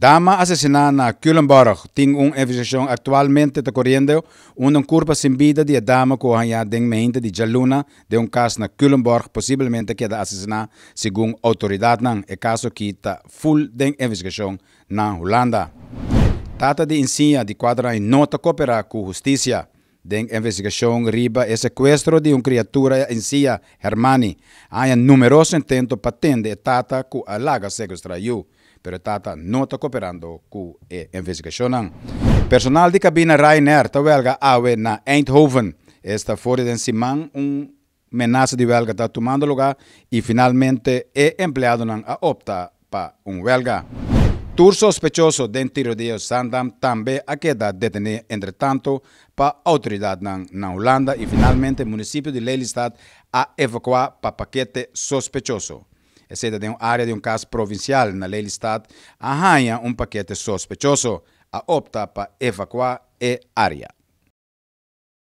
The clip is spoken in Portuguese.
Dama assassinada Culemborg tem uma investigação atualmente onde um corpo sem vida de dama que arranha de mente de Jaluna de um caso na Culemborg possivelmente que é assassinada segundo autoridades. É caso que está full de investigação na Holanda. Tata de ensina de quadra em nota cooperar com a justiça. Den investigação riba e sequestro de uma criatura em Sia, Hermani. Há numerosos intentos patente a tata que a laga sequestraiu, pero tata não está cooperando com a investigação. Personal de cabina Rainer está huelga awe na Eindhoven. está fora de Simão, uma ameaça de huelga está tomando lugar e finalmente é empregado a opta para um huelga. Tur sospechoso de tiro tirodeo Sandam también ha quedado detenido entre tanto para autoridad en Holanda y finalmente el municipio de Lelystad ha evacuado para paquete sospechoso. Es de un área de un caso provincial en Lelystad, haya un paquete sospechoso a opta para evacuar el área.